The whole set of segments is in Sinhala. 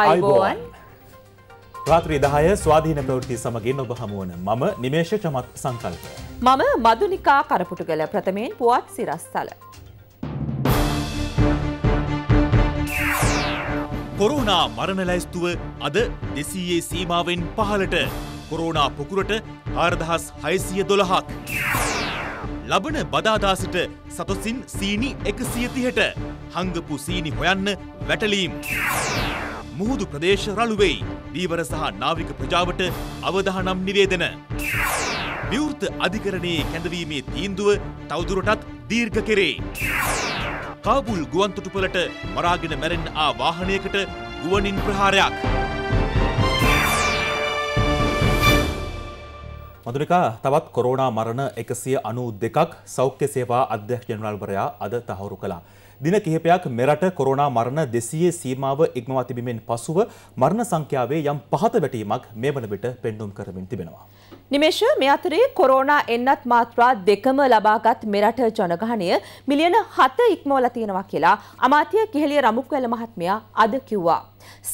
අයිබෝන් රාත්‍රී දහය ස්වාධීන ප්‍රවෘති සමගින් ඔබ හමුවන මම නිමේෂ චමත් සංකල්ප. මම මදුනිකා කරපුටුගල ප්‍රථමයෙන් පුවත් සිරස්ථල. කොරුණා මරණ ලැයිස්තුව අද දෙසීයේ සීමාවෙන් පහලට කොරෝනා පුකුරට ආර්දහස් හයිසිය දොළහක්. ලබන බදාදාසිට සතුසින් සීනි එකසියතිහට හංගපු සීනි හොයන්න වැටලීම්. මුහුදු ප්‍රදේශ රළුවෙයි. දීවර සහ නාවික ප්‍රජාවට අවදානම් නිවේදන. විවෘත අධිකරණයේ කැඳවීමේ තීන්දුව තවදුරටත් දීර්ඝ කෙරේ. කාබුල් ගුවන්තොටුපළට මරාගෙන මැරෙන්න ආ වාහනයකට ගුවනින් ප්‍රහාරයක්. මදුරිකා තවත් කොරෝනා මරණ එකසිය අනු දෙකක් සෞඛ්‍ය සේවා අධ්‍යක්ෂ ජනරාල්වරයා අද තහවුරු කළා. දින කිහිපයක් මෙරට කොරෝනා මරණ 200 සීමාව ඉක්මවා තිබීමෙන් පසුව මරණ සංඛ්‍යාවේ යම් පහත වැටීමක් මේ වන විට පෙන්නුම් කරමින් තිබෙනවා. නිමේෂ මේ අතරේ කොරෝනා එන්නත් මාත්‍රා දෙකම ලබාගත් මෙරට ජනගහනය මිලියන 7 ඉක්මවලා තියෙනවා කියලා අමාත්‍ය කිහෙලිය රමුක්වැල මහත්මයා අද කිව්වා.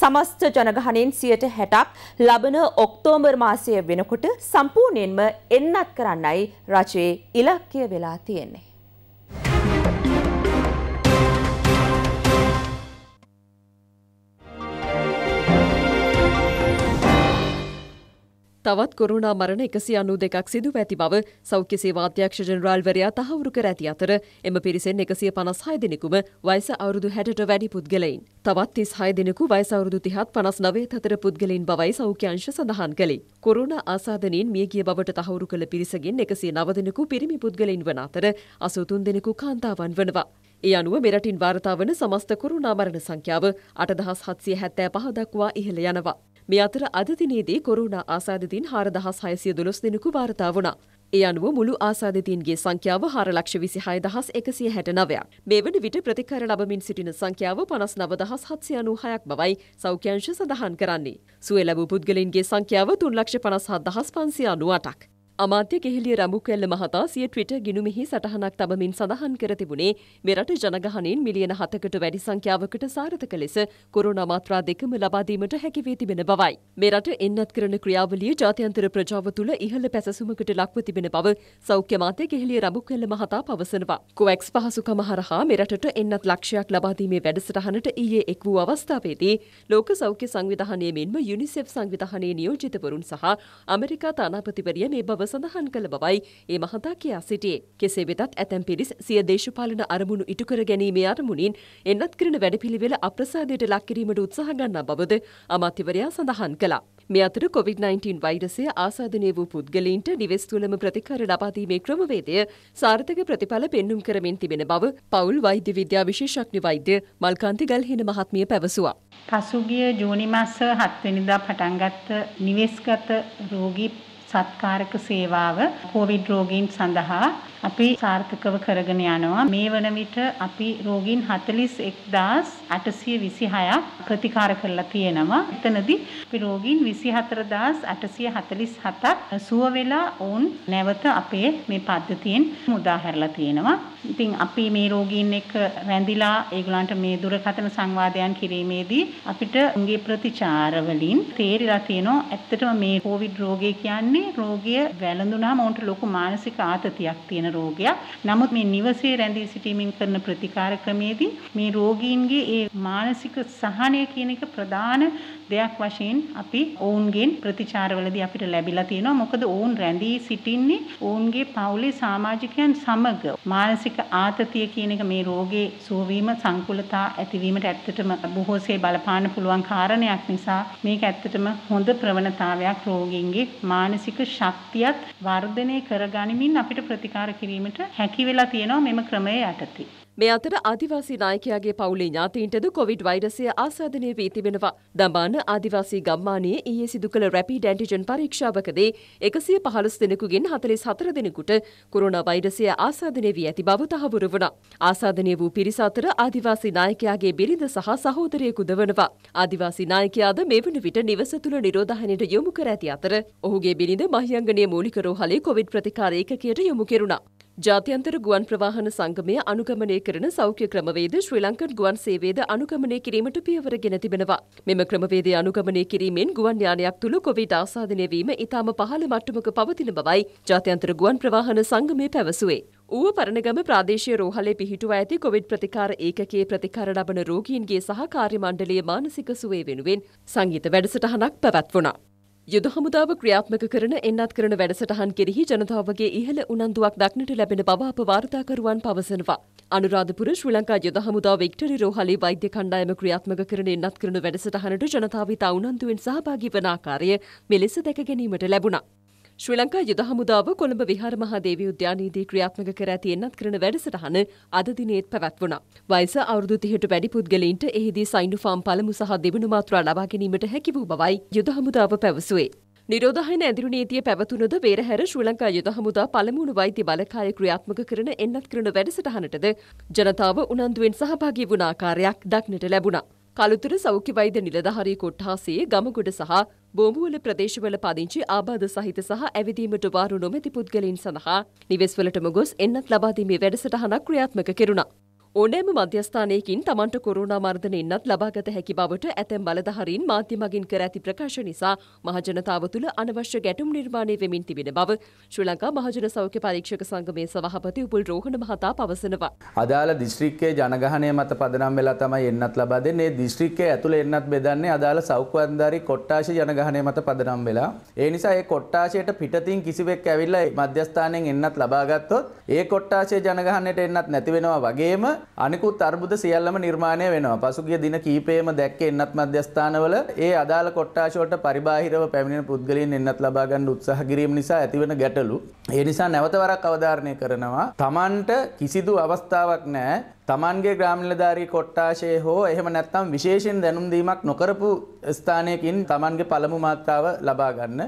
සමස්ත ජනගහනයෙන් 60ක් ලබන ඔක්තෝබර් මාසය වෙනකොට සම්පූර්ණයෙන්ම එන්නත් කරන්නයි රජයේ ඉලක්කය වෙලා තියෙන්නේ. තවත් කොරුණා මරණ එකසි අනු දෙකක් සිදු ඇති බව සෞඛ්‍ය සේවා අධ්‍යක්ෂ ජනරාල්වරයා තහවුරු කර ඇති අතර එම පිරිසෙන් එකසිය පනස් හය දෙනෙකුම වයස අවුරුදු හැටට වැඩි පුද්ගලයින්. තවත් තිස් හය දෙනෙකු වයස අවුරුදු තිහත් පනස් නවේ අතර පුද්ගලයින් බවයි සෞඛ්‍යංශ සඳහන් කළේ. කොරුණ ආසාධනයෙන් මියගිය බවට තහවුරු කළ පිරිසගෙන් එකසිය නව දෙනෙකු පිරිමි පුද්ගලයින් වන අතර අසුතුන් දෙනෙකු කාන්තාවන් වනවා. ඒ අනුව මෙරටින් වාර්තාාවන සමස්ත කුරුණාමරණ සංඛ්‍යාව අටදහස් හත්සිය හැත්තෑ පහදක්වා ඉහළ යනවා. මේ අතර අද දිනේදී කොරෝනා ආසාදිතින් 4612 දෙනෙකු වාර්තා වුණා. ඒ අනුව මුළු ආසාදිතීන්ගේ සංඛ්‍යාව 466169ක්. මේ වන විට ප්‍රතිකාර ලබමින් සිටින සංඛ්‍යාව 59796ක් බවයි සෞඛ්‍ය අංශ සඳහන් කරන්නේ. සුවය ලැබූ පුද්ගලයින්ගේ සංඛ්‍යාව 357598ක්. අමාත්‍ය කෙහෙලිය රඹුකැල්ල මහතා සිය ට්විටර් ගිණුමෙහි සටහනක් තබමින් සඳහන් කර තිබුණේ මෙරට ජනගහණයෙන් මිලියන 7කට වැඩි සංඛ්‍යාවකට සාර්ථක ලෙස කොරෝනා මාත්‍රා දෙකම ලබා දීමට හැකි වී තිබෙන බවයි. මෙරට එන්නත් කරන ක්‍රියාවලිය ජාත්‍යන්තර ප්‍රජාව තුළ ඉහළ පැසසුමකට ලක්ව තිබෙන බව සෞඛ්‍ය මාත්‍ය කෙහෙලිය රඹුකැල්ල මහතා පවසනවා. කොවැක්ස් පහසුකම හරහා මෙරටට එන්නත් ලක්ෂයක් ලබා දීමේ වැඩසටහනට ඊයේ එක් වූ අවස්ථාවේදී ලෝක සෞඛ්‍ය සංවිධානය මෙන්ම යුනිසෙෆ් සංවිධානයේ නියෝජිතවරුන් සහ අමෙරිකා තානාපතිවරිය මේ බව සඳහන් කළ බවයි ඒ මහතා කියා සිටියේ. කෙසේ වෙතත් ඇතැම් පිරිස් සිය දේශපාලන අරමුණු ඉටු කර ගැනීමේ අරමුණින් එන්නත් කරන වැඩපිළිවෙල අප්‍රසාදයට ලක් කිරීමට උත්සාහ ගන්නා බවද අමාත්‍යවරයා සඳහන් කළා. මේ අතර COVID-19 වෛරසය ආසාදනය වූ පුද්ගලයින්ට නිවෙස් තුලම ප්‍රතිකාර ලබා දීමේ ක්‍රමවේදය සාර්ථක ප්‍රතිඵල පෙන්눔 කරමින් තිබෙන බව පවුල් වෛද්‍ය විද්‍යා විශේෂඥ වෛද්‍ය මල්කාන්ති ගල්හින මහත්මිය පැවසුවා. පසුගිය ජූනි මාස 7 වෙනිදා පටන් ගත්ත නිවෙස්ගත රෝගී සත්කාරක සේවාව කොවිඩ් රෝගීන් සඳහා අපි සාර්ථකව කරගෙන යනවා. මේ වන විට අපි රෝගීන් 41826ක් ප්‍රතිකාර කරලා තියෙනවා. එතනදී අපි රෝගීන් 24847ක් සුව වෙලා වුන් නැවත අපේ මේ පද්ධතියෙන් මුදා හැරලා තියෙනවා. ඉතින් අපි මේ රෝගීන් එක්ක රැඳිලා ඒගොල්ලන්ට මේ දුරකථන සංවාදයන් කිරීමේදී අපිට උන්ගේ ප්‍රතිචාර වලින් තේරිලා තියෙනවා ඇත්තටම මේ කොවිඩ් රෝගය කියන්නේ රෝගිය වැළඳුනාම උන්ට ලොකු මානසික ආතතියක් තියෙන රෝගයක්. නමුත් මේ නිවසේ රැඳී සිටීමෙන් කරන ප්‍රතිකාර ක්‍රමයේදී මේ රෝගීන්ගේ ඒ මානසික සහනය කියන එක ප්‍රධාන දෙයක් වශයෙන් අපි ඔවුන්ගෙන් ප්‍රතිචාරවලදී අපිට ලැබිලා තියෙනවා. මොකද ඔවුන් රැඳී සිටින්නේ ඔවුන්ගේ පවුලේ සමාජිකයන් සමග. මානසික ආතතිය කියන එක මේ රෝගේ සුවවීම සංකුලතා ඇතිවීමට ඇත්තටම බොහෝසේ බලපාන්න පුළුවන් කාරණයක් නිසා මේක ඇත්තටම හොඳ ප්‍රවණතාවයක් රෝගීන්ගේ මානසික ශක්තියත් වර්ධනය කරගනිමින් අපිට ප්‍රතිකාර කිරීමට හැකි වෙලා තියෙනවා මෙම ක්‍රමය යටතේ. මේ අතර ආදිවාසී නායකයාගේ පවුලේ ඥාතීන්ටද කොවිඩ් වෛරසය ආසාදනය වී තිබෙනවා. දඹාන ආදිවාසී ගම්මානයේ ඊයේ සිදු කළ රැපිඩ් ඇන්ටිජන් පරීක්ෂාවකදී 115 දෙනෙකුගෙන් 44 දෙනෙකුට කොරෝනා වෛරසය ආසාදනය වී ඇති බව තහවුරු වුණා. ආසාදනය වූ පිරිස අතර ආදිවාසී නායකයාගේ බිරිඳ සහ සහෝදරයෙකුද වෙනවා. ආදිවාසී නායකයාද මේ වන විට නිවස තුළ නිරෝධායනයට යොමු කර ඇති අතර ඔහුගේ බිරිඳ මහියංගනයේ මූලික රෝහලේ කොවිඩ් ප්‍රතිකාර ඒකකයට යොමු කෙරුණා. ජාත්‍යන්තර ගුවන් ප්‍රවාහන සංගමය අනුගමනය කරන සෞඛ්‍ය ක්‍රමවේද ශ්‍රී ලංකන් ගුවන් සේවේද අනුගමනය කිරීමට පියවර ගෙන තිබෙනවා. මෙම ක්‍රමවේදය අනුගමනය කිරීමෙන් ගුවන් යානයක් තුළ කොවිඩ් ආසාදනය වීම ඉතාම පහළ මට්ටමක පවතින බවයි ජාත්‍යන්තර ගුවන් ප්‍රවාහන සංගමය පැවසුවේ. ඌව පරණගම ප්‍රාදේශීය රෝහලේ පිහිටුව ඇති කොවිඩ් ප්‍රතිකාර ඒකකයේ ප්‍රතිකාර ලබන රෝගීන්ගේ සහකාරි මණ්ඩලය මානසික සුවය වෙනුවෙන් සංගීත වැඩසටහනක් පැවැත්වුණා. යුද හමුදාව ක්‍රියාත්මක කරන එන්නත් කරන වැඩසටහන් කෙරෙහි ජනතාවගේ ඉහළ උනන්දුවක් දක්නට ලැබෙන බව අප වාර්තාකරුවන් පවසනවා. අනුරාධපුර ශ්‍රී ලංකා යුද හමුදා වික්ටරි රෝහලේ වෛද්‍ය කණ්ඩායම ක්‍රියාත්මක කරන එන්නත් කරන වැඩසටහනට ජනතාව ඉතා උනන්දුවෙන් සහභාගී වන ආකාරය මෙලෙස දැක ගැනීමට ලැබුණා. ශ්‍රී ලංකා යුද හමුදාව කොළඹ විහාර මහාදේවී උද්‍යානයේදී ක්‍රියාත්මක කර ඇති එන්නත් කරන වැඩසටහන අද දිනේත් පැවැත්වුණා. වයස අවුරුදු 30ට වැඩි පුද්ගලයින්ට එහිදී සයින්ඩුෆාම් පළමු සහ දෙවන මාත්‍රා ලබා ගැනීමට හැකි වූ බවයි යුද හමුදාව පැවසුවේ. නිරෝධහයන ඇඳුරු නීතිය පැවතුනද පෙරහැර ශ්‍රී ලංකා යුද හමුදා පළමුණු වෛද්‍ය බලකාය ක්‍රියාත්මක කරන එන්නත් කරන වැඩසටහනටද ජනතාව උනන්දුවෙන් සහභාගී වුණ ආකාරයක් දක්නට ලැබුණා. කළුතර සෞඛ්‍ය වෛද්‍ය නිලධාරී කොට්ටාසයේ ගමගොඩ සහ බෝමුවල ප්‍රදේශවල පදිංචි ආබාධ සහිත සහ ඇවිදීමට වාරු නොමැති පුද්ගලයින් සඳහා නිවෙස්වලටම ගොස් එන්නත් ලබාදීමේ වැඩසටහනක් ක්‍රියාත්මක කෙරුණා. ඕනෑම මධ්‍යස්ථානයකින් තමන්ට කොරුණා මර්ධනයෙන්න්නත් ලබාගත හැකි බවට ඇතැම් බලධහරින් මාධ්‍යමගින් කර ඇති ප්‍රකාශ නිසා මහජනතාව තුළ අනවශ්‍ය ගැටුම් නිර්මාණය වෙමින් තිබෙන බව ශ්‍රී ලංකා මහජන සෞඛ්‍ය පරීක්ෂක සංගමේ සභහපති උපුල් රෝහණ මහතා පවසනවා. අදාළ දිස්ත්‍රික්කයේ ජනගහනය මත පදනම් වෙලා තමයි එන්නත් ලබා දෙන්නේ දිස්ත්‍රික්කයේ ඇතුළ එන්නත් බෙදන්නේ අදාළ සෞඛ්‍යන්ධාරි කොට්ටාශය ජනගහනය මත පදනම් වෙලා. ඒ නිසා ඒ කොට්ටාශයට පිටතින් කිසිවෙක් ඇවිල්ලා මධ්‍යස්ථානයෙන් එන්නත් ලබාගත්තොත් ඒ කොට්ටාශය ජනගහන්නට එන්නත් නැතිවෙනවා වගේම අනිකුත් අර්බුද සියල්ලම නිර්මාණය වෙනවා. පසුගිය දින කීපයේම දැක්කේ එන්නත් මධ්‍යස්ථානවල ඒ අදාළ කොට්ටාෂ වලට පරිබාහිරව පැමිණෙන පුද්ගලයන් එන්නත් ලබා ගන්න උත්සාහ කිරීම නිසා ඇතිවන ගැටලු. ඒ නිසා නැවත වරක් අවධාරණය කරනවා. Tamanට කිසිදු අවස්ථාවක් නැහැ තමන්ගේ ග්‍රාමිලධාරී කොට්ටාශය හෝ එහෙම නැත්තම් විශේෂෙන් දැනුම් දීමක් නොකරපු ස්ථානයකින් තමන්ගේ පළමු මාත්‍රාව ලබා ගන්න.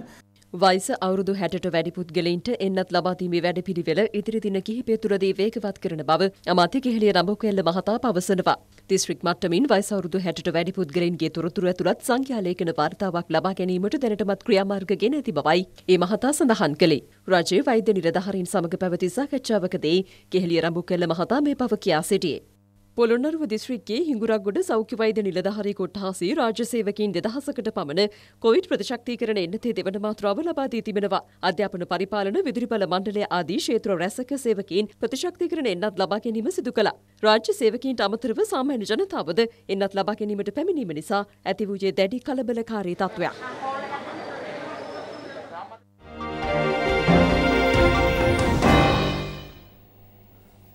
වයිස අවුරුදු හැටට වැඩි පුද්ගලයින්ට එන්නත් ලබාදීමේ වැඩපිළිවෙල ඉදිරි දින කිහිපය තුළදී වේගවත් කරන බව අමාත්‍ය කෙහෙලිය රඹුකෙල්ල මහතා පවසනවා. දිස්ත්‍රික් මට්ටමින් වයස අවුරුදු හැටට වැඩි පුද්ගලයින්ගේ තොරතුරු ඇතුළත් සංඛ්‍යා ලේඛන වාර්තාවක් ලබා ගැනීමට දැනටමත් ක්‍රියාමාර්ග ගෙන ඇති බවයි ඒ මහතා සඳහන් කළේ. රජයේ වෛද්‍ය නිලධාරීන් සමග පැවති සාකච්ඡාවකදී කෙහෙලිය රඹුකෙල්ල මහතා මේ බව කියා සිටියේ. පොළොන්නරුව දිස්ත්‍රික්කයේ හිඟුරක්ගොඩ සෞඛ්‍ය වෛද්‍ය නිලධාරී කොට්ටහසේ රාජ්‍ය සේවකයින් දෙදහසකට පමණ කොවිඩ් ප්‍රතිශක්තිකරණ එන්නතේ දෙවන මාත්‍රාව ලබා දී තිබෙනවා. අධ්‍යාපන පරිපාලන විදුලිබල මණ්ඩලය ආදී ක්ෂේත්‍ර රැසක සේවකයින් ප්‍රතිශක්තිකරණ එන්නත් ලබා ගැනීම සිදු කළා. රාජ්‍ය සේවකයින්ට අමතරව සාමාන්‍ය ජනතාවද එන්නත් ලබා ගැනීමට පැමිණීම නිසා ඇති වූයේ දැඩි කලබලකාරී තත්ත්වයක්.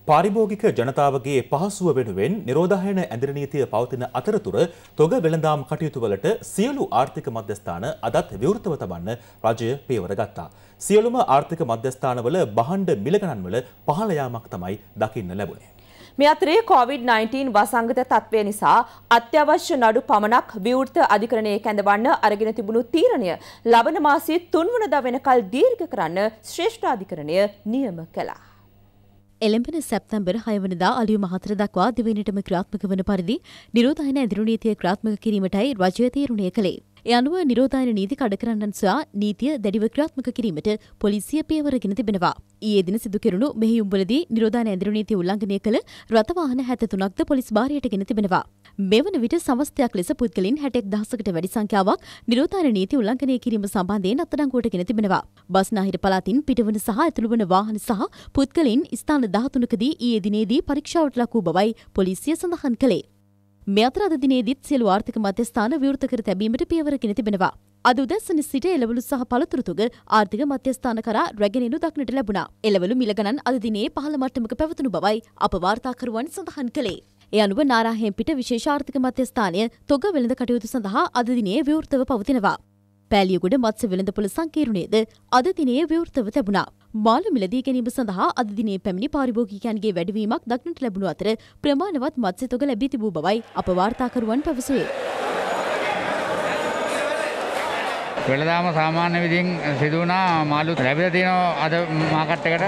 පාරිභෝගික ජනතාවගේ පහසුව වෙනුවෙන් නිරෝධායන ඇඳිර නීතිය පවතින අතරතුර තොග වෙළඳාම් කටයුතුවලට සියලු ආර්ථික මධ්‍යස්ථාන අදත් විවෘතව තබන්න රජය පියවර ගත්තා. සියලුම ආර්ථික මධ්‍යස්ථානවල බහණ්ඩ මිලගණන්වල පහළ යාමක් තමයි දකින්න ලැබුණේ. මේ අතරේ COVID-19 වසංගත තත්ත්වය නිසා අත්‍යවශ්‍ය නඩු පමණක් විවෘත අධිකරණයේ කැඳවන්න අරගෙන තිබුණු තීරණය ලබන මාසයේ 3 වනදා වෙනකල් දීර්ඝ කරන්න ශ්‍රේෂ්ඨාධිකරණය නියම කළා. එළඹෙන සැප්තැම්බර් හයවනදා අලියු මහතර දක්වා දෙවනිටම ක්‍රාත්මක වන පරිදි නිරෝධයන ඇදිරු නීතිය ක්‍රාත්මක කිරීමටයි රජය තීරුණය කළේ. එ අනුව නිරෝධායන නීති කඩකරන්නන් සොයා නීතිය දැඩිව ක්‍රාත්මක කිරීමට පොලිසිය පියවරගෙන තිබෙනවා. ඊයේ දින සිදු කෙරුණු මෙහියුම්වලදී නිරෝධායන ඇඳුරු නීති උල්ලංඝනය කළ රථවාහන 73ක්ද පොලිස් භාරයට ගෙන තිබෙනවා. මෙවන විට සමස්තයක් ලෙස පුද්ගලින් 61000කට වැඩි සංඛ්‍යාවක් නිරෝධායන නීති උල්ලංඝනය කිරීම සම්බන්ධයෙන් අත්අඩංගුවට ගෙන තිබෙනවා. බස්නාහිර පළාතින් පිටවන සහ ඇතුළු වන වාහන සහ පුද්ගලින් ස්ථාන 13කදී ඊයේ දිනේදී පරීක්ෂාවට ලක් වූ බවයි පොලිසිය සඳහන් කළේ. මේ අතර අද දිනේදීත් සියලු ආර්ථික මධ්‍යස්ථාන විවෘත කර තැබීමට පියවර ගෙන තිබෙනවා. අද උදැසන සිට එළවලු සහ පළතුරු තුග ආර්ථික මධ්‍යස්ථාන කරා රැගෙන එනු දක්නට ලැබුණා. එළවලු මිල ගණන් අද දිනේ පහළ මට්ටමක පැවතුණු බවයි අප වාර්තාකරුවන් සඳහන් කළේ. ඒ අනුව නාරාහෙන් පිට විශේෂ ආර්ථික මධ්‍යස්ථානය තොග වෙළඳ කටයුතු සඳහා අද දිනේ විවෘතව පවතිනවා. පෑලියගොඩ මත්ස්‍ය වෙළඳපොළ සංකීර්ණයේද අද දිනේ විවෘතව තිබුණා. මාළු මිලදී ගැනීම සඳහා අද දිනේ පැමිණි පාරිභෝගිකයන්ගේ වැඩිවීමක් දක්නට ලැබුණු අතර ප්‍රමාණවත් මත්ස්‍ය තොග ලැබී තිබූ බවයි අප වාර්තාකරුවන් පැවසුවේ. වෙළදාම සාමාන්‍ය විදිහින් සිදුවනා මාළු ලැබිලා තියෙනවා අද මාකට් එකට.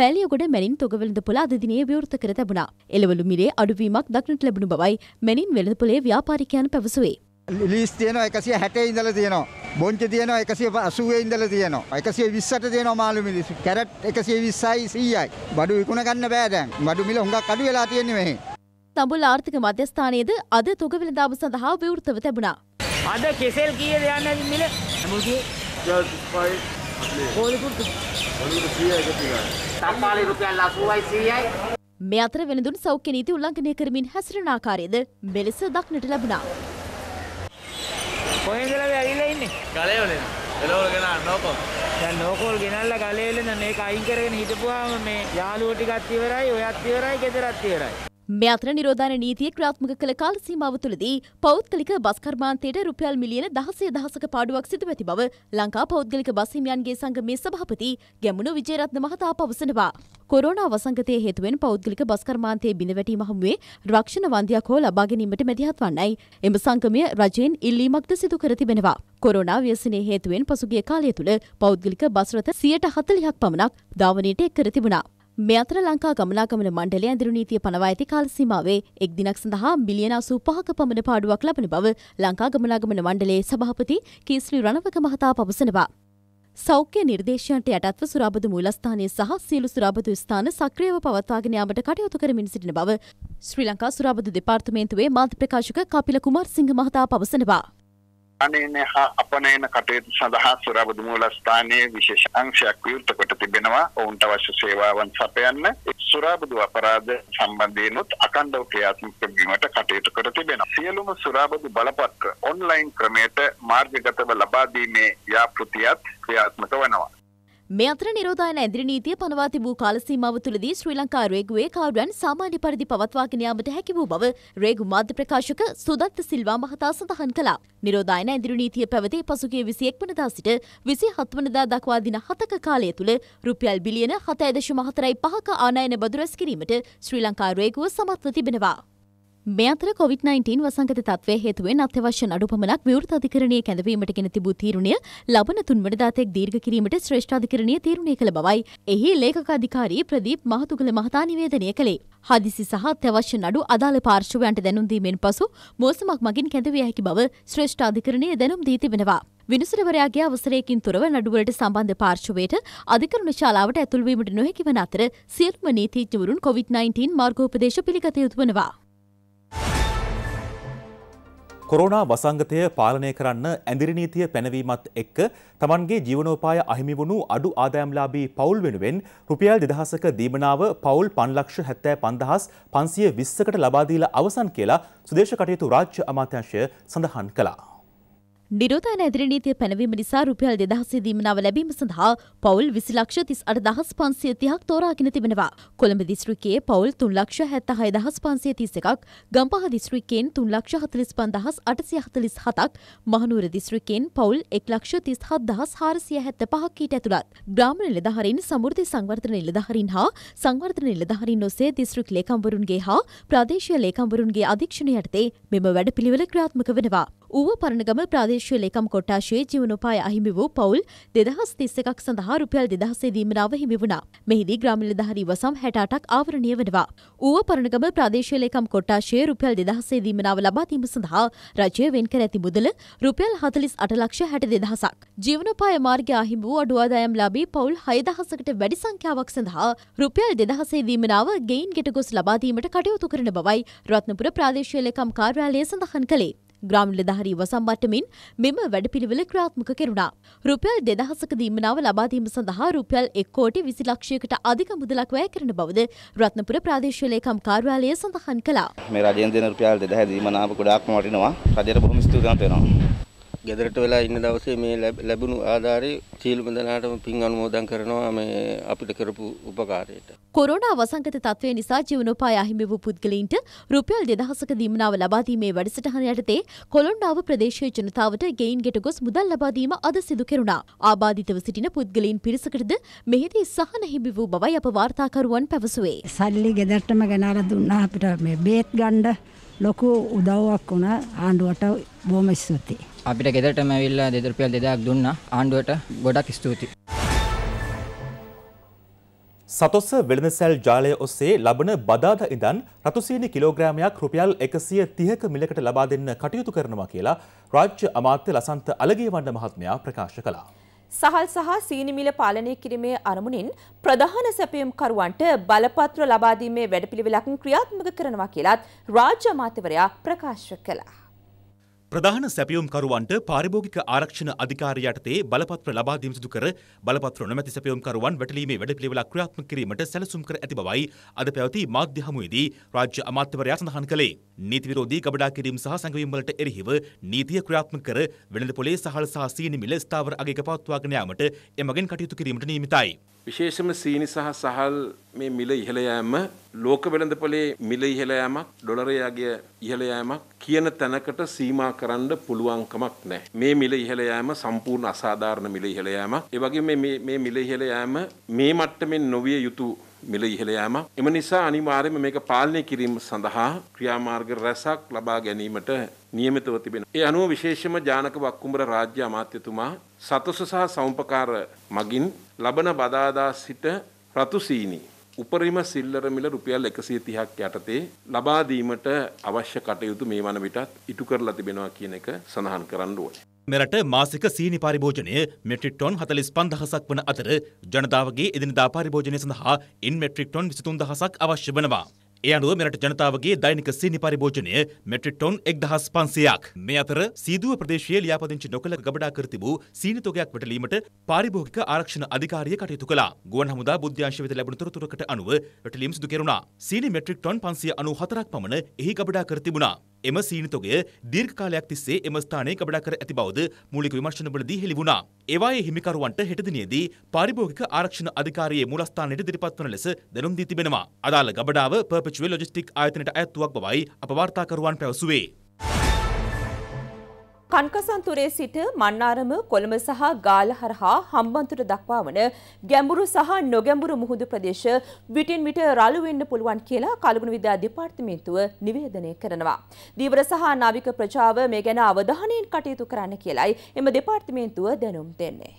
පෑලියගොඩ මැනින් තොග වෙළඳපොළ අද දිනේ විවෘත කර තිබුණා. එළවලු මිලේ අඩුවීමක් දක්නට ලැබුණු බවයි මැනින් වෙළඳපොලේ ව්‍යාපාරිකයන් පැවසුවේ. ලිස් තියෙනවා එකසිය හැටේ ඉඳලා තියෙනවා. බොංච තියෙනවා එකසිය අසුවේ ඉඳලා තියෙනවා. එකසිය විස්සට තියෙනවා මාළු මිලිස්. කැරට් එකසිය විස්සයි සීයයි. බඩු විකුණ ගන්න බෑ දැන්. බඩු මිල හුඟක් අඩු වෙලා තියෙන්නේ මෙහි. තඹුල් ආර්ථික මධ්‍යස්ථානයේද අද තොගවිලදාව සඳහා විවෘතව තිබුණා. අද කෙසෙල් කීයද යන්නේ මිල? මුගේ 12.5 කොලිකුත් කොලිකුත් 100යි කියලා. තම්මාලි රුපියල් 80යි 100යි. මේ අතර වෙනදුන් සෞඛ්‍ය නීති උල්ලංඝනය කරමින් හැසිරෙන ආකාරයද මෙලෙස දක්නට ලැබුණා. කොහෙදලද ඇවිල්ලා ඉන්නේ? ගලේ වලින්. එළවලු ගෙනාන්න නෝකෝ. දැන් නෝකෝල් ගෙනල්ලා ගලේ වලින් නම් මේක අයින් කරගෙන හිටපුවාම මේ යාළුවෝ ටිකත් ඉවරයි, ඔයත් ඉවරයි, ගෙදරත් ඉවරයි. මේ අතර නිරෝධායන නීතිය ක්‍රියාත්මක කළ කාල සීමාව තුළදී පෞද්ගලික බස් කර්මාන්තයට රුපියල් මිලියන 16 දහසක පාඩුවක් සිදු ඇති බව ලංකා පෞද්ගලික බස් හිමියන්ගේ සංගමේ සභාපති ගැමුණු විජේරත්න මහතා පවසනවා. කොරෝනා වසංගතය හේතුවෙන් පෞද්ගලික බස් කර්මාන්තයේ බිඳවැටීම හමුවේ රක්ෂණ වන්දියක් හෝ ලබා ගැනීමට මැදිහත් වන්නයි එම සංගමය රජයෙන් ඉල්ලීමක්ද සිදු කර තිබෙනවා. කොරෝනා ව්‍යසනය හේතුවෙන් පසුගිය කාලය තුළ පෞද්ගලික බස් රථ 140ක් පමණක් ධාවනයට එක් කර තිබුණා. මේ අතර ලංකා ගමනාගමන මණ්ඩලය ඇඳුරු නීතිය පනවා ඇති කාල සීමාවේ එක් දිනක් සඳහා මිලියන 85ක පමණ පාඩුවක් ලබන බව ලංකා ගමනාගමන මණ්ඩලයේ සභාපති කීස්ලි රණවක මහතා පවසනවා. සෞඛ්‍ය නිර්දේශයන්ට යටත්ව සුරාබදු මූලස්ථානයේ සහ සියලු සුරාබදු ස්ථාන සක්‍රියව පවත්වාගෙන යාමට කටයුතු කරමින් සිටින බව ශ්‍රී ලංකා සුරාබදු දෙපාර්තමේන්තුවේ මාධ්‍ය ප්‍රකාශක කපිල කුමාරසිංහ මහතා පවසනවා. අනේන හා අපනයන කටයුතු සඳහා සුරාබදු මූලස්ථානයේ විශේෂ අංශයක් විවෘත කොට තිබෙනවා ඔවුන්ට අවශ්‍ය සේවාවන් සපයන්න සුරාබදු අපරාධ සම්බන්ධයෙන්ුත් අකණ්ඩව ක්‍රියාත්මක වීමට කටයුතු කර තිබෙනවා සියලුම සුරාබදු බලපත්‍ර ඔන්ලයින් ක්‍රමයට මාර්ගගතව ලබා දීමේ ව්‍යාපෘතියත් ක්‍රියාත්මක වෙනවා මේ අතර නිරෝධායන ඇදිරි නීතිය පනවා තිබූ කාලසීමාව තුළදී ශ්‍රී ලංකා රේගුවේ කාර්යයන් සාමාන්‍ය පරිදි පවත්වාගෙන යාමට හැකි වූ බව රේගු මාධ්‍ය ප්‍රකාශක සුදත්ත සිල්වා මහතා සඳහන් කළා. නිරෝධායන ඇදිරි නීතිය පැවති පසුගිය 21 වෙනිදා සිට 27 වෙනිදා දක්වා දින 7ක කාලය තුළ රුපියල් බිලියන 7.45ක ආනයන බදු රැස් කිරීමට ශ්‍රී ලංකා රේගුව සමත්ව තිබෙනවා. මේ අතර කොවිD-19 වසංගත තත්ත්වය හේතුවෙන් අත්‍යවශ්‍ය නඩුපමණක් විවෘත අධිකරණයේ කැඳවීමට ගෙන තිබූ තීරණය ලබන තුන්වන දාතෙක් දීර්ඝ කිරීමට ශ්‍රේෂ්ඨ අධිකරණය තීරණය කළ බවයි එහි ලේඛක අධිකාරී ප්‍රදීප් මහතුගල මහතා නිවේදනය කළේ. හදිසි සහ අත්‍යවශ්‍ය නඩු අදාළ පාර්ශ්වයන්ට දැනුම් දීමෙන් පසු මෝසමක් මගින් කැඳවිය හැකි බව ශ්‍රේෂ්ඨ අධිකරණය දැනුම් දී තිබෙනවා. විනිසුරවරයාගේ අවසරයකින් තොරව නඩුවලට සම්බන්ධ පාර්ශවයට අධිකරණ ශාලාවට ඇතුල්වීමට නොහැකි වන අතර සියලුම නීතිඥවරුන් කොවිD-19 මාර්ගෝපදේශ පිළිගත යුතු වනවා. කොරෝනා වසංගතය පාලනය කරන්න ඇඳිරි නීතිය පැනවීමත් එක්ක තමන්ගේ ජීවනෝපාය අහිමි වුණු අඩු ආදායම්ලාභී පවුල් වෙනුවෙන් රුපියල් 2000ක දීමනාව පවුල් 5,75,520කට ලබා දීලා අවසන් කියලා සුදේශ කටයුතු රාජ්‍ය අමාත්‍යාංශය සඳහන් කළා. නිරෝධායන ඇදිරිනීතිය පැනවීම නිසා රුපියල් දෙදහසේ දීමනාව ලැබීම සඳහා පවුල් විසි ලක්ෂ තිස් අටදහස් පන්සිය තිහක් තෝරාගෙන තිබෙනවා. කොළඹ දිස්ත්‍රික්කයේ පවුල් තුන් ලක්ෂ හැත්තහය දහස් පන්සිය තිස් එකක්, ගම්පහ දිස්ත්‍රික්කයෙන් තුන් ලක්ෂ හතලිස් පන්දහස් අටසිය හතලිස් හතක්, මහනුවර දිස්ත්‍රික්කයෙන් පවුල් එක් ලක්ෂ තිස් හත් දහස් හාරසිය හැත්ත පහක් ඊට ඇතුළත්. ග්‍රාම නිලධාරීන් සමෘද්ධි සංවර්ධන නිලධාරීන් හා සංවර්ධන නිලධාරීන් ඔස්සේ දිස්ත්‍රික් ලේකම්වරුන්ගේ හා ප්‍රාදේශීය ලේකම්වරුන්ගේ අධීක්ෂණය යටතේ මෙම වැඩපිළිවෙල ක්‍රියාත්මක වෙනවා. ඌව පරණගම ප්‍රාදේශීය ලේකම් කොට්ටාශයේ ජීවනෝපාය අහිමි වූ පවුල් දෙදහස් තිස් එකක් සඳහා රුපියල් දෙදහසේ දීමනාව හිමි වුණා. මෙහිදී ග්‍රාමීණ දහරි වසම් 68ක් ආවරණීය වෙනවා. ඌව පරණගම ප්‍රාදේශීය ලේකම් කොට්ටාශයේ රුපියල් දෙදහසේ දීමනාව ලබා දීම සඳහා රජය වෙන් කර ඇති මුදල රුපියල් 48 ලක්ෂ 62000ක්. ජීවනෝපාය මාර්ගය අහිමි වූ අඩු ආදායම් ලාභී පවුල් 6000කට වැඩි සංඛ්‍යාවක් සඳහා රුපියල් 2000 දීමනාව ගෙයින් ගෙට ගොස් ලබා දීමට කටයුතු කරන බවයි රත්නපුර ප්‍රාදේශීය ලේකම් කාර්යාලය සඳහන් කළේ. ග්‍රාම නිලධාරී වසම්බට්ටමින් මෙම වැඩපිළිවෙල ක්‍රාත්මක කෙරුණා. රුපියල් දෙදහසක දීමනාව ලබාදීම සඳහා රුපියල් එක් කෝටි විසි ලක්ෂයකට අධික මුදලක් වැය කරන බවද රත්නපුර ප්‍රාදේශීය ලේකම් කාර්යාලය සඳහන් කළා. මේ රජයෙන් දෙන රුපියල් 2000 දීමනාව ගොඩාක්ම වටිනවා. රජයට බොහොම ස්තුතිවන්ත වෙනවා. ගෙදරට වෙලා ඉන්න දවසේ මේ ලැබුණු ආධාරය සියලුම දෙනාටම පින් අනුමෝදන් කරනවා මේ අපිට කරපු උපකාරයට. කොරෝනා වසංගත තත්ත්වය නිසා ජීවනෝපාය අහිමි වූ පුද්ගලයින්ට රුපියල් 2000ක දීමනාව ලබා දීමේ වැඩසටහන යටතේ කොළොන්ඩාව ප්‍රදේශයේ ජනතාවට ගෙයින් ගෙට ගොස් මුදල් ලබා දීම අද සිදු කෙරුණා. ආබාධිතව සිටින පුද්ගලයින් පිරිසකටද මෙහිදී සහන හිමි වූ බවයි අප වාර්තාකරුවන් පැවසුවේ. සල්ලි ගෙදරටම ගෙනාලා දුන්නා අපිට මේ බේත් ගණ්ඩ ලොකු උදව්වක් වුණ ආණ්ඩුවට බොහොම ස්තුතියි. අපිට ගෙදරටම ඇවිල්ලා දෙදරුපියල් දෙදයක් දුන්න ආණ්ඩුවට ගොඩක් ස්තුතියි. සතොස්ස වෙළඳසැල් ජාලය ඔස්සේ ලබන බදාද ඉඳන් රතුසීනි කිලෝග්‍රෑමයක් රුපියල් එකසිය තිහක මිලකට ලබා දෙන්න කටයුතු කරනවා කියලා රාජ්‍ය අමාත්‍ය ලසන්ත අලගේ වණ්ඩ මහත්මයා ප්‍රකාශ කළා. සහල් සහ සීනිමිල පාලනය කිරීමේ අරමුණින් ප්‍රධාන සැපයුම්කරුවන්ට බලපත්‍ර ලබාදීමේ වැඩපිළිවෙලක් ක්‍රියාත්මක කරනවා කියලත් රාජ්‍ය අමාත්‍යවරයා ප්‍රකාශ කළා. ප්‍රධාන සැපියුම්කරුවන්ට පාරිභෝගික ආරක්ෂණ අධිකාරිය යටතේ බලපත්‍ර ලබා දීම සිදු කර බලපත්‍ර නොමැති සැපියුම්කරුවන් වැටලීමේ වැඩපිළිවෙලක් ක්‍රියාත්මක කිරීමට සැලසුම් කර ඇති බවයි අද පැවති මාධ්‍ය හමුවේදී රාජ්‍ය අමාත්‍යවරයා සඳහන් කළේ. නීති විරෝධී ගබඩා කිරීම සහ සංගවීම් වලට එරෙහිව නීතිය ක්‍රියාත්මක කර වෙළඳ පොලේ සහල් සහ සීනි මිල ස්ථාවර අගයක පවත්වාගෙන යාමට එමගින් කටයුතු කිරීමට නියමිතයි. විශේෂම සීනි සහ සහල් මේ මිල ඉහළ යෑම ලෝක වෙළඳපොලේ මිල ඉහළ යෑමක් ඩොලරයාගේ ඉහළ යෑමක් කියන තැනකට සීමා කරන්න පුළුවන්කමක් නැහැ. මේ මිල ඉහළ යෑම සම්පූර්ණ අසාධාරණ මිල ඉහළ යෑමක්. ඒ වගේම මේ මේ මිල ඉහළ යෑම මේ මට්ටමින් නොවිය යුතු මිල ඉහළ යෑමක්. එම නිසා අනිවාර්යයෙන්ම මේක පාලනය කිරීම සඳහා ක්‍රියාමාර්ග රැසක් ලබා ගැනීමට නියමිතව තිබෙනවා. ඒ අනුව විශේෂම ජානක වක්කුඹර රාජ්‍ය අමාත්‍යතුමා සතොස සහ සමුපකාර මගින් ලබන බදාදා සිට රතු සීනි උපරිම සිල්ලර මිල රුපියල් 130ක් යටතේ ලබා දීමට අවශ්‍ය කටයුතු මේ වන විටත් ඉටු කරලා තිබෙනවා කියන එක සඳහන් කරන්න ඕනේ. මෙරට මාසික සීනි පරිභෝජනය මෙට්‍රික්ටොන් හතලිස් පන්දහසක් වන අතර ජනතාවගේ එදිනදා පරිභෝජනය සඳහා ඉන් මෙට්‍රික්ටොන් විසිතුන් දහසක් අවශ්‍ය වනවා. ඒ අනුව මෙරට ජනතාවගේ දෛනික සීනි පරිභෝජනය මෙට්‍රික් ටොන් 1500ක්. මේ අතර සීදුව ප්‍රදේශයේ ලියාපදිංචි නොකළ ගබඩා කර තිබූ සීනි තොගයක් වැටලීමට පාරිභෝගික ආරක්ෂණ අධිකාරිය කටයුතු කළා. ගුවන් හමුදා බුද්ධ්‍යංශ වෙත ලැබුණු තොරතුරකට අනුව වැටලීම් සිදු කෙරුණා. සීනි මෙට්‍රික් ටොන් 594ක් පමණ එහි ගබඩා කර තිබුණා. එම සීනිතොගය දීර්ඝ කාලයක් තිස්සේ එම ස්ථානයේ ගබඩා කර ඇති බවද මූලික විමර්ශනවලදී හෙළි වුණා. ඒවායේ හිමිකරුවන්ට හෙට දිනේදී පාරිභෝගික ආරක්ෂණ අධිකාරියේ මූලස්ථානයට ඉදිරිපත් වන ලෙස දැනුම් දී තිබෙනවා. අදාළ ගබඩාව පර්පෙචුවල් ලොජිස්ටික් ආයතනයට අයත් වූවක් බවයි අප වාර්තාකරුවන් පැවසුවේ. කන්කසන්තුරේ සිට මන්නාරම කොළඹ සහ ගාල හරහා හම්බන්තොට දක්වා වන ගැඹුරු සහ නොගැඹුරු මුහුදු ප්‍රදේශ විටින් විට රළු වෙන්න පුළුවන් කියලා කලගුණ විද්‍යා දෙපාර්තමේන්තුව නිවේදනය කරනවා. දීවර සහ නාවික ප්‍රජාව මේ ගැන අවධානයෙන් කටයුතු කරන්න කියලයි එම දෙපාර්තමේන්තුව දැනුම් දෙන්නේ.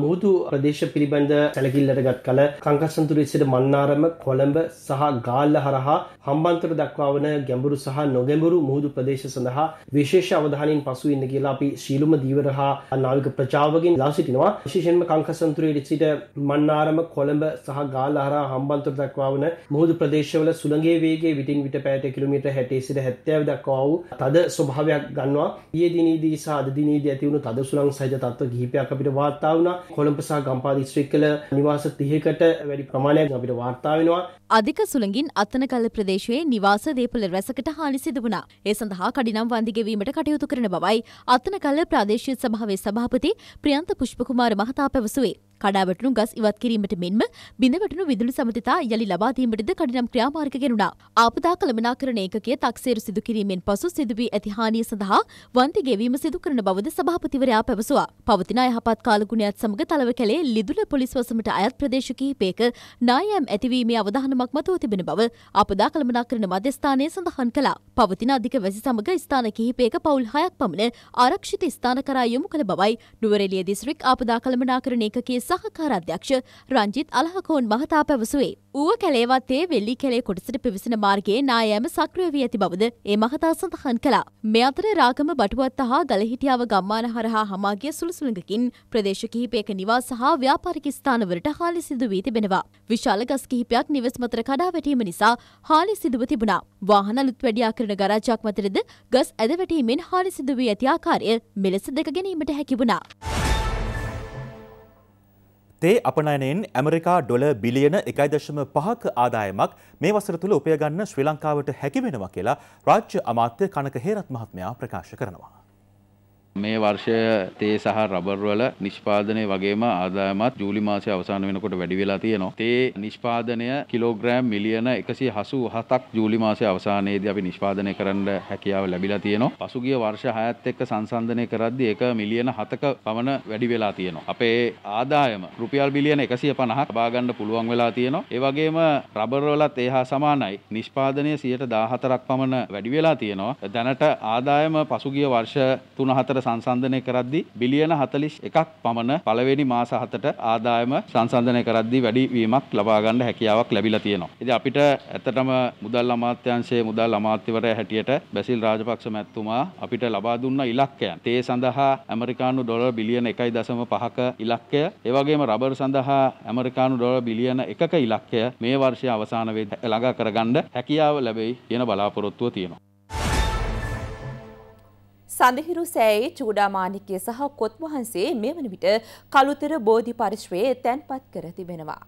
මුහුදු ප්‍රදේශ පිළිබඳ සැලකිල්ලට ගත් කල කංකසන්තුරේ සිට මන්නාරම කොළඹ සහ ගාල්ල හරහා හම්බන්තොට දක්වා වන ගැඹුරු සහ නොගැඹුරු මුහුදු ප්‍රදේශ සඳහා විශේෂ අවධානයෙන් පසු ඉන්න කියලා අපි ශීලුම දීවර හා නාවික ප්‍රජාවගෙන් ලා සිටිනවා විශේෂයෙන්ම කංකසන්තුරේ සිට මන්නාරම කොළඹ සහ ගාල්ල හරහා හම්බන්තොට දක්වා වන මුහුදු ප්‍රදේශවල සුළඟේ වේගය විටින් විට පැයට කිලෝමීටර් 60 සිට 70 දක්වා වූ තද ස්වභාවයක් ගන්නවා ඊයේ දිනේදී සහ අද දිනේදී ඇති වුණු තද සුළං සහිත තත්ත්ව කිහිපයක් අපිට වාර්තා වුණා කොළඹ සහ ගම්පා දිස්ත්‍රික්කවල නිවාස 30කට වැඩි ප්‍රමාණයක් අපිට වාර්තා වෙනවා. අධික සුළඟින් අත්තනකල්ල ප්‍රදේශයේ නිවාස දේපළ රැසකට හානි සිදු වුණා. ඒ සඳහා කඩිනම් වන්දි ගෙවීමට කටයුතු කරන බවයි අත්තනකල්ල ප්‍රාදේශීය සභාවේ සභාපති ප්‍රියන්ත පුෂ්පකුමාර මහතා පැවසුවේ. කඩාවැටුණු ගස් ඉවත් කිරීමට මෙන්ම බිඳවැටුණු විදුලි සමතිතා යළි ලබා දීමටද කඩිනම් ක්‍රියාමාර්ග ගෙනුණා. ආපදා කළමනාකරණ ඒකකයේ තක්සේරු සිදු කිරීමෙන් පසු සිදු වී ඇති හානිය සඳහා වන්ති ගෙවීම සිදු කරන බවද සභාපතිවරයා පැවසුවා. පවතින යහපත් කාලගුණයත් සමග තලව කැලේ ලිදුල පොලිස් වසමට අයත් ප්‍රදේශ කිහිපයක නායම් ඇතිවීමේ අවධානමක් මතුව තිබෙන බව ආපදා කළමනාකරණ මධ්‍යස්ථානය සඳහන් කළා. පවතින අධික වැසි සමග ස්ථාන කිහිපයක පවුල් හයක් පමණ ආරක්ෂිත ස්ථාන කරා යොමු කළ බවයි නුවරඑළිය දිස්ත්‍රික් ආපදා කළමනාකරණ ඒකකයේ සහකාරධ්‍යක්ෂ රංජිත් අලහකෝන් මහතා පැවසුවේ. ඌව කැලේවත්තේ වෙල්ලි කෙලේ කොටසට පිවිසන මාර්ගයේ නායෑම සක්‍රිය වී ඇති බවද ඒ මහතා සඳහන් කළා. මේ අතර රාගම බටුවත්ත හා ගලහිටියාව ගම්මාන හරහා හමාගිය සුළුසුළඟකින් ප්‍රදේශ කිහිපයක නිවාස හා ව්‍යාපාරික ස්ථානවලට හාලි සිදු වී තිබෙනවා. විශාල ගස් කිහිපයක් නිවෙස් මතර කඩා වැටීම නිසා හාලි සිදුව තිබුණා. වාහන අලුත් වැඩියා කරන ගරාජයක් මතරද ගස් ඇද වැටීමෙන් හාලි සිදු වී ඇති ආකාරය මෙලෙස දැක ගැනීමට හැකි වුණා. තේ අපනයනයෙන් ඇමරිකා ඩොල බිලියන එකයිදශම පහක ආදායමක් මේ වසර තුළ උපයගන්න ශ්‍රී ලංකාවට හැකිවෙනවා කියලා රාජ්‍ය අමාත්‍ය කනක හේරත් මහත්මයා ප්‍රකාශ කරනවා. මේ වර්ෂය තේ සහ රබර් වල නිෂ්පාදනය වගේම ආදායමත් ජූලි මාසයේ අවසන් වෙනකොට වැඩි වෙලා තියෙනවා. තේ නිෂ්පාදනය කිලෝග්‍රෑම් මිලියන 187ක් ජූලි මාසයේ අවසානයේදී අපි නිෂ්පාදනය කරන්න හැකියාව ලැබිලා තියෙනවා. පසුගිය વર્ષ 6ත් එක්ක සංසන්දනය කරද්දී ඒක මිලියන 7ක පමණ වැඩි වෙලා තියෙනවා. අපේ ආදායම රුපියල් බිලියන 150ක් ලබා ගන්න පුළුවන් වෙලා තියෙනවා. ඒ වගේම රබර් වලත් ඒ හා සමානයි. නිෂ්පාදනය 114ක් පමණ වැඩි වෙලා තියෙනවා. දැනට ආදායම පසුගිය વર્ષ 3 4 සංසන්ධනය කරද්දී බිලියන 41ක් පමණ පළවෙනි මාස 7ට ආදායම සංසන්ධනය කරද්දී වැඩි වීමක් ලබා ගන්න හැකියාවක් ලැබිලා තියෙනවා. ඉතින් අපිට ඇත්තටම මුදල් අමාත්‍යාංශයේ මුදල් අමාත්‍යවරයා හැටියට බැසිල් රාජපක්ෂ මැතිතුමා අපිට ලබා දුන්න ඉලක්කයන්. ඒ සඳහා ඇමරිකානු ඩොලර් බිලියන 1.5ක ඉලක්කය, ඒ වගේම රබර් සඳහා ඇමරිකානු ඩොලර් බිලියන 1ක ඉලක්කය මේ වර්ෂය අවසාන වෙද්දී ළඟා කරගන්න හැකියාව ලැබෙයි කියන බලාපොරොත්තුව තියෙනවා. සඳහිරු සෑයේ චූඩාමානිකය සහ කොත් වහන්සේ මෙවන විට කළුතර බෝධි පරිශ්වයේ තැන්පත් කර තිබෙනවා.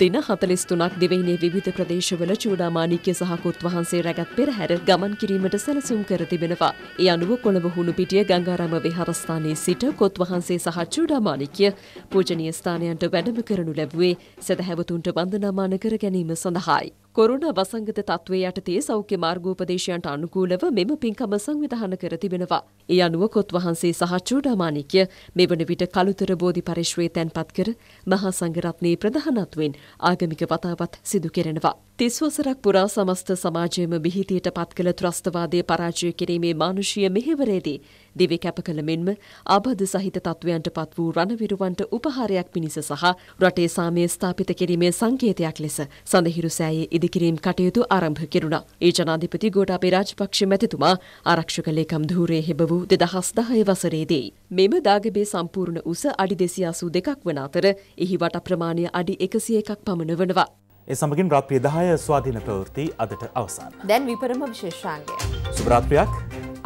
දින හතලිස් තුනක් දිවයිනේ විවිධ ප්‍රදේශවල චූඩාමානික්‍ය සහකුත් වහන්සේ රැගත් පෙරහැර ගමන් කිරීමට සැලසුම් කර තිබෙනවා. ඒ අනුව කොළඹ හුණුපිටිය ගංගාරාම විහාරස්ථානයේ සිට කොත් වහන්සේ සහ චූඩාමානික්‍ය පූජනීය ස්ථානයන්ට වැඩම කරනු ලැබුවේ සදහැවතුන්ට වන්දනාමාන කර ගැනීම සඳහායි. කොරුණ වසංගත තත්ත්වය යටතේ සෞඛ්‍ය මාර්ගෝපදේශයන්ට අනුකූලව මෙම පින්කම සංවිධාන කර තිබෙනවා. ඒ අනුව කොත් වහන්සේ සහ චූඩාමාණික්‍ය මෙවන විට කළුතර බෝධි පරිශ්‍රයේ තැන්පත් කර මහා සංඝරත්නයේ ප්‍රධානත්වයෙන් ආගමික වතාවත් සිදු කෙරෙනවා. තිස්වසරක් පුරා සමස්ත සමාජයම බිහිතියට පත් කළ ත්‍රස්තවාදය පරාජය කිරීමේ මානුෂීය මෙහෙවරේදී දිවි කැප කළ මෙන්ම ආබාධ සහිත තත්ත්වයන්ට පත් වූ රණවිරුවන්ට උපහාරයක් පිණිස සහ රටේ සාමය ස්ථාපිත කිරීමේ සංකේතයක් ලෙස සඳහිරු සෑයේ ඉදිකිරීම් කටයුතු ආරම්භ කෙරුණා. ඒ ජනාධිපති ගෝඨාභය රාජපක්ෂ මැතිතුමා ආරක්ෂක ලේකම් ධූරයේ හෙබ වූ 2010 වසරේදී මෙම දාගබේ සම්පූර්ණ උස අඩි 282ක් වන අතර එහි වට ප්‍රමාණය අඩි 101ක් පමණ වනවා. ඒ සමගින් රාත්‍රිය 10 ස්වාධීන ප්‍රවෘත්ති අදට අවසන්. දැන් විපරම විශේෂාංගය. සුබ රාත්‍රියක්.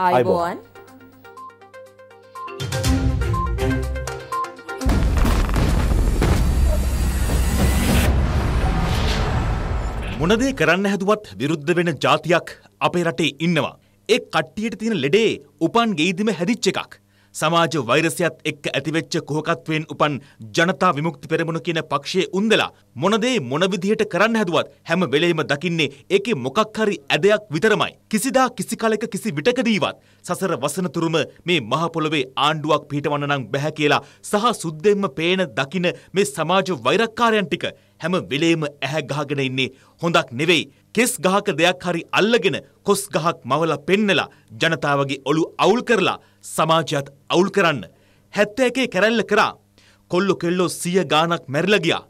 ආයුබෝවන්. මොනදේ කරන්න හැදුවත් විරුද්ධ වෙන ජාතියක් අපේ රටේ ඉන්නවා. ඒ කට්ටියට තියෙන ලෙඩේ උපන් ගෙයිදිම හැදිච්ච එකක්. සමාජ වෛරසයත් එක්ක ඇතිවෙච්ච කොහොකත්වයෙන් උපන් ජනතා විමුක්ති පෙරමුණ කියන පක්ෂයේ උන්දලා මොනදේ මොන විදිහට කරන්න හැදුවත් හැම වෙලෙම දකින්නේ ඒකේ මොකක් හරි ඇදයක් විතරමයි. කිසිදා කිසි කලක කිසි විටකදීවත් සසර වසන තුරුම මේ මහ පොළොවේ ආණ්ඩුවක් පිටවන්න නම් බෑ කියලා සහ සුද්දෙන්ම පේන දකින මේ සමාජ වෛරක්කාරයන් ටික හැම වෙලේම ඇහැ ගහගෙන ඉන්නේ හොඳක් නෙවෙයි. කෙස් ගහක දෙයක් හරි අල්ලගෙන කොස් ගහක් මවලා පෙන්නලා ජනතාවගේ ඔළු අවුල් කරලා සමාජයත් අවුල් කරන්න හැත්ත එකේ කැරැල්ල කරා කොල්ලො කෙල්ලෝ සිය ගානක් මැරිලගියා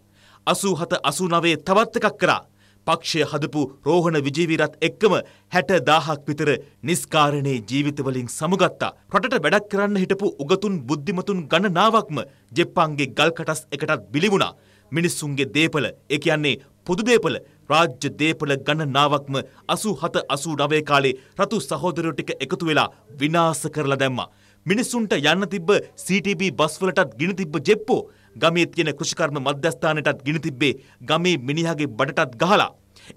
අසූ හත අසුනවේ තවත් එකක් කරා පක්ෂය හදපු රෝහණ විජීවිරත් එක්කම හැට දාහක් විතර නිස්කාරණයේ ජීවිතවලින් සමුගත්තා. රටට වැඩක් කරන්න හිටපු උගතුන් බුද්ධිමතුන් ගණනාවක්ම ජෙප්පන්ගේ ගල්කටස් එකටත් බිලිවුණා. මිනිස්සුන්ගේ දේපල ඒ කියන්නේ පොදු දේපල රාජ්‍ය දේපල ගණනාවක්ම 87 89 කාලේ රතු සහෝදරයෝ ටික එකතු වෙලා විනාශ කරලා දැම්මා. මිනිසුන්ට යන්න තිබ්බ CTB බස් වලටත් ගිනි තිබ්බ ජෙප්පෝ ගමේ තියෙන කෘෂිකර්ම මධ්‍යස්ථානයටත් ගිනි තිබ්බේ ගමේ මිනිහාගේ බඩටත් ගහලා.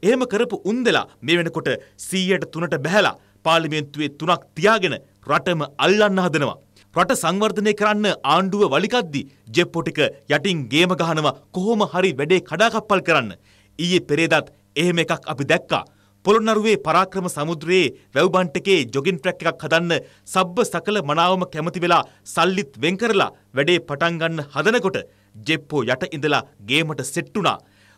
එහෙම කරපු උන්දලා මේ වෙනකොට 100ට 3ට බැහැලා පාර්ලිමේන්තුවේ 3ක් තියාගෙන රටම අල්ලන්න හදනවා. රට සංවර්ධනය කරන්න ආණ්ඩුව වලිකද්දි ජෙප්පොටික යටින් ගේම ගහනවා කොහොම හරි වැඩේ කඩාකප්පල් කරන්න. ඊයේ පෙරේදත් එහෙම එකක් අපි දැක්කා. පොළොන්නරුවේ පරාක්‍රම සමුද්‍රයේ වැව්බන්ටකේ ජොගින් ට්‍රැක් එකක් හදන්න සබ්බ සකල මනාවම කැමති වෙලා සල්ලිත් වෙන් කරලා වැඩේ පටන් ගන්න හදනකොට ජෙප්පෝ යට ඉඳලා ගේමට සෙට් වුණා.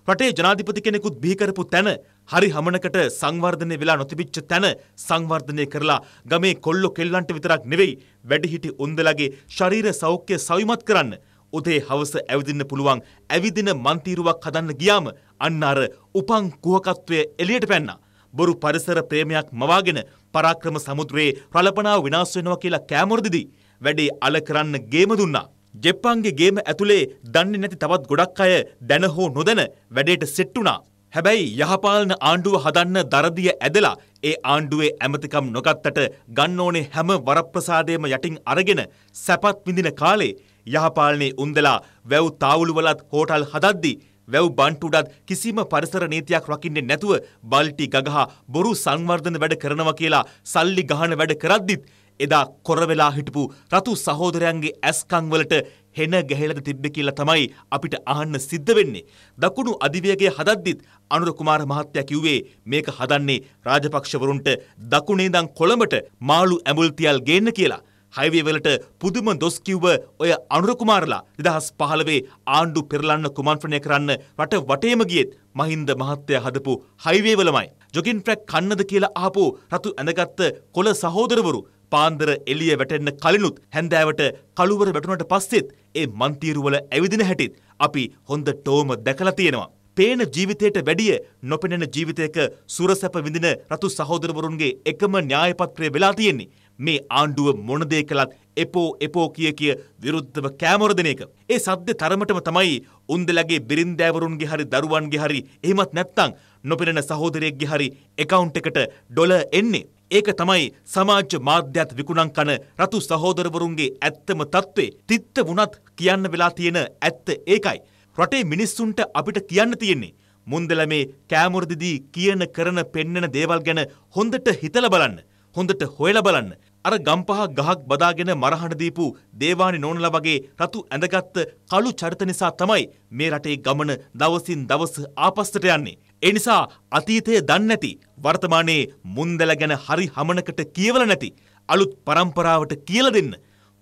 රටේ ජනාධිපති කෙනෙකුත් බිහි කරපු තැන හරි හමනකට සංවර්ධනය වෙලා නොතිබිච්ච තැන සංවර්ධනය කරලා ගමේ කොල්ලෝ කෙල්ලන්ට විතරක් නෙවෙයි වැඩිහිටි උන්දලගේ ශරීර සෞඛ්‍ය සවිමත් කරන්න උදේ හවස ඇවිදින්න පුළුවන් ඇවිදින මන්තීරුවක් හදන්න ගියාම අන්න අර උපන් කුහකත්වය එළියට පැන්නා. බොරු පරිසර ප්‍රේමයක් මවාගෙන පරාක්‍රම සමුද්‍රයේ ප්‍රලපනාව විනාශ වෙනවා කියලා කෑමොරදිදී වැඩේ අල කරන්න ගේම දුන්නා. ජෙප්පන්ගේ ගේම ඇතුලේ දන්නේ නැති තවත් ගොඩක් අය දැන හෝ නොදැන වැඩේට සෙට් වුණා. හැබැයි යහපාලන ආණ්ඩුව හදන්න දරදිය ඇදලා ඒ ආණ්ඩුවේ ඇමතිකම් නොගත්තට ගන්න ඕනේ හැම වරප්‍රසාදයම යටින් අරගෙන සැපත් විඳින කාලේ යහපාලනේ උන්දලා වැව් තාවුළුවලත් හෝටල් හදද්දි වැව් බන්ටුඩත් කිසිම පරිසර නීතියක් රකින්නේ නැතුව බල්ටි ගගහා බොරු සංවර්ධන වැඩ කරනවා කියලා සල්ලි ගහන වැඩ කරද්දිත් එදා කොර වෙලා හිටපු රතු සහෝදරයන්ගේ ඇස්කම් වලට හෙන ගැහෙලද තිබ්බේ කියලා තමයි අපිට අහන්න සිද්ධ වෙන්නේ. දකුණු අධිවේගයේ හදද්දිත් අනුර කුමාර මහත්තයා කිව්වේ මේක හදන්නේ රාජපක්ෂවරුන්ට දකුණේ ඉඳන් කොළඹට මාළු ඇඹුල් තියල් ගේන්න කියලා. හයිවේවලට පුදුම දොස්කිව්ව ඔය අනුරකුමාරලා දෙදහස් පහළවේ ආණ්ඩු පෙරලන්න කුමන්ත්‍රණය කරන්න රට වටේම ගියෙත් මහින්ද මහත්තය හදපු හයිවේවලමයි. ජොගින් ට්‍රැක් කන්නද කියලා ආපු රතු ඇඳගත්ත කොළ සහෝදරවරු පාන්දර එළිය වැටෙන්න කලිනුත් හැන්දෑවට කළුවර වැටුණට පස්සෙත් ඒ මන්තීරුවල ඇවිදින හැටිත් අපි හොඳ ටෝම දැකලා තියෙනවා. පේන ජීවිතයට වැඩිය නොපෙනෙන ජීවිතයක සුරසැප විඳින රතු සහෝදරවරුන්ගේ එකම න්‍යායපත්‍රය වෙලා තියෙන්නේ. මේ ආණ්ඩුව මොනදේ කළත් එපෝ එපෝ කිය කිය විරුද්ධව කෑමොරදන එක. ඒ සද්ද තරමටම තමයි උන්දලගේ බිරින්දෑවරුන්ගේ හරි දරුවන්ගේ හරි එහෙමත් නැත්තං නොපෙනෙන සහෝදරයෙක්ගේ හරි එකවුන්් එකට ඩොල එන්නේ. ඒක තමයි සමාජ මාධ්‍යත් විකුණන් කන රතු සහෝදරවරුන්ගේ ඇත්තම තත්ත්වේ තිත්ත වුණත් කියන්න වෙලා තියෙන ඇත්ත ඒකයි. රටේ මිනිස්සුන්ට අපිට කියන්න තියෙන්නේ. මුන්දල මේ කෑමුරදිදී කියන කරන පෙන්නන දේවල් ගැන හොඳට හිතල බලන්න. හොඳට හොයල බලන්න. අර ගම්පහ ගහක් බදාගෙන මරහණ දීපු දේවානි නෝනලා වගේ රතු ඇඳගත් කළු චරිත නිසා තමයි මේ රටේ ගමන දවසින් දවස ආපස්සට යන්නේ. ඒ නිසා අතීතයේ දන්නේ නැති වර්තමානයේ මුන්දල ගැන හරි හමනකට කියවල නැති අලුත් પરම්පරාවට කියලා දෙන්න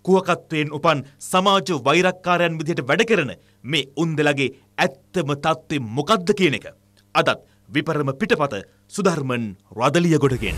කුහකත්වයෙන් උපන් සමාජ වෛරක්කාරයන් විදිහට වැඩ කරන මේ උන්දලගේ ඇත්තම தත්ත්වය මොකක්ද කියන එක අදත් විපරම පිටපත සුධර්මන් රදලියගොඩගෙන්